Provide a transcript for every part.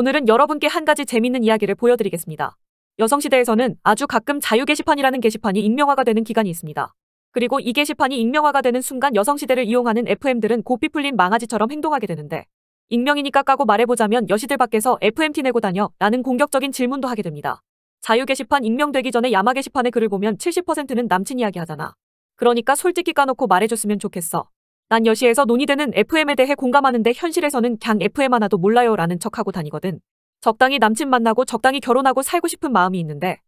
오늘은 여러분께 한 가지 재밌는 이야기를 보여드리겠습니다. 여성시대에서는 아주 가끔 자유게시판이라는 게시판이 익명화가 되는 기간이 있습니다. 그리고 이 게시판이 익명화가 되는 순간 여성시대를 이용하는 FM들은 고삐 풀린 망아지처럼 행동하게 되는데 익명이니까 까고 말해보자면 여시들 밖에서 FMT 내고 다녀 라는 공격적인 질문도 하게 됩니다. 자유 게시판 익명되기 전에 야마 게시판의 글을 보면 70%는 남친 이야기 하잖아. 그러니까 솔직히 까놓고 말해줬으면 좋겠어. 난 여시에서 논의되는 FM에 대해 공감하는데 현실에서는 걍 FM 하나도 몰라요 라는 척하고 다니거든. 적당히 남친 만나고 적당히 결혼하고 살고 싶은 마음이 있는데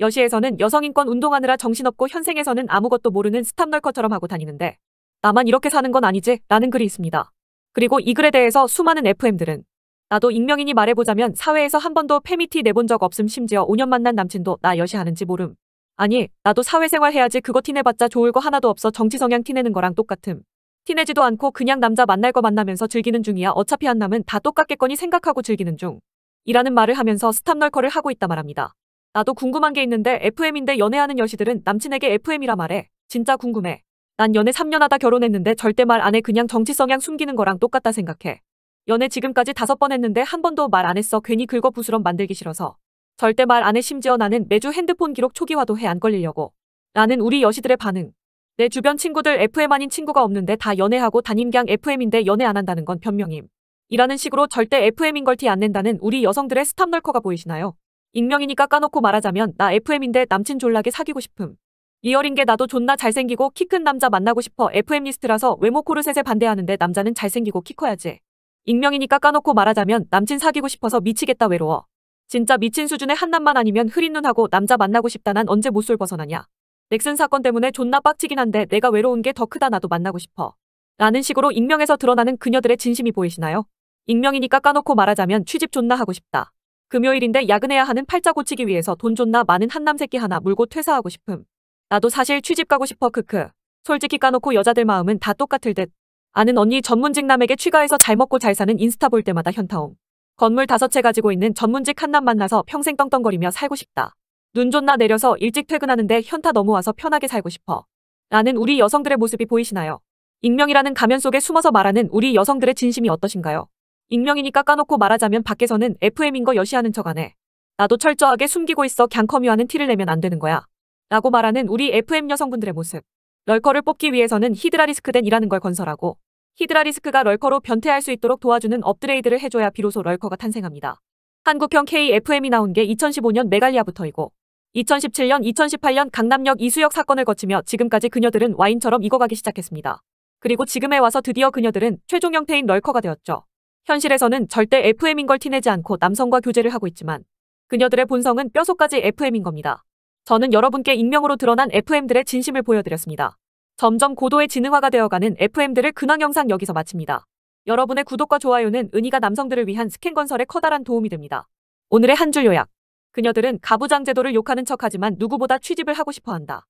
여시에서는 여성인권 운동하느라 정신없고 현생에서는 아무것도 모르는 스탑널커처럼 하고 다니는데 나만 이렇게 사는 건 아니지 라는 글이 있습니다. 그리고 이 글에 대해서 수많은 FM들은 나도 익명인이 말해보자면 사회에서 한 번도 페미티 내본 적 없음 심지어 5년 만난 남친도 나 여시하는지 모름. 아니 나도 사회생활 해야지 그거 티내봤자 좋을 거 하나도 없어 정치 성향 티내는 거랑 똑같음. 티내지도 않고 그냥 남자 만날 거 만나면서 즐기는 중이야 어차피 한남은 다 똑같겠거니 생각하고 즐기는 중 이라는 말을 하면서 스탑널커를 하고 있다 말합니다. 나도 궁금한 게 있는데 FM인데 연애하는 여시들은 남친에게 FM이라 말해. 진짜 궁금해. 난 연애 3년 하다 결혼했는데 절대 말 안 해 그냥 정치 성향 숨기는 거랑 똑같다 생각해. 연애 지금까지 다섯 번 했는데 한 번도 말 안 했어 괜히 긁어 부스럼 만들기 싫어서. 절대 말 안 해 심지어 나는 매주 핸드폰 기록 초기화도 해 안 걸리려고. 라는 우리 여시들의 반응. 내 주변 친구들 FM 아닌 친구가 없는데 다 연애하고 담임강 FM인데 연애 안 한다는 건 변명임. 이라는 식으로 절대 FM인 걸 티 안 낸다는 우리 여성들의 스탑널커가 보이시나요? 익명이니까 까놓고 말하자면 나 FM인데 남친 졸라게 사귀고 싶음. 이어린 게 나도 존나 잘생기고 키 큰 남자 만나고 싶어 FM 리스트라서 외모 코르셋에 반대하는데 남자는 잘생기고 키 커야지. 익명이니까 까놓고 말하자면 남친 사귀고 싶어서 미치겠다 외로워. 진짜 미친 수준의 한남만 아니면 흐린 눈하고 남자 만나고 싶다 난 언제 못쏠 벗어나냐. 넥슨 사건 때문에 존나 빡치긴 한데 내가 외로운 게 더 크다 나도 만나고 싶어. 라는 식으로 익명에서 드러나는 그녀들의 진심이 보이시나요? 익명이니까 까놓고 말하자면 취집 존나 하고 싶다. 금요일인데 야근해야 하는 팔자 고치기 위해서 돈 존나 많은 한남 새끼 하나 물고 퇴사하고 싶음. 나도 사실 취집 가고 싶어 크크. 솔직히 까놓고 여자들 마음은 다 똑같을 듯. 아는 언니 전문직 남에게 취가해서 잘 먹고 잘 사는 인스타 볼 때마다 현타옴. 건물 다섯 채 가지고 있는 전문직 한남 만나서 평생 떵떵거리며 살고 싶다. 눈 존나 내려서 일찍 퇴근하는데 현타 너무 와서 편하게 살고 싶어. 라는 우리 여성들의 모습이 보이시나요? 익명이라는 가면 속에 숨어서 말하는 우리 여성들의 진심이 어떠신가요? 익명이니까 까놓고 말하자면 밖에서는 FM인 거 여시하는 척하네. 나도 철저하게 숨기고 있어 갱커뮤하는 티를 내면 안 되는 거야. 라고 말하는 우리 FM 여성분들의 모습. 럴커를 뽑기 위해서는 히드라 리스크된 이라는 걸 건설하고 히드라 리스크가 럴커로 변태할 수 있도록 도와주는 업그레이드를 해줘야 비로소 럴커가 탄생합니다. 한국형 KFM이 나온 게 2015년 메갈리아부터이고 2017년, 2018년 강남역 이수역 사건을 거치며 지금까지 그녀들은 와인처럼 익어가기 시작했습니다. 그리고 지금에 와서 드디어 그녀들은 최종 형태인 널커가 되었죠. 현실에서는 절대 FM인 걸 티내지 않고 남성과 교제를 하고 있지만 그녀들의 본성은 뼈속까지 FM인 겁니다. 저는 여러분께 익명으로 드러난 FM들의 진심을 보여드렸습니다. 점점 고도의 지능화가 되어가는 f m 들을 근황 영상 여기서 마칩니다. 여러분의 구독과 좋아요는 은희가 남성들을 위한 스캔 건설에 커다란 도움이 됩니다. 오늘의 한 줄 요약 그녀들은 가부장 제도를 욕하는 척하지만 누구보다 취직을 하고 싶어 한다.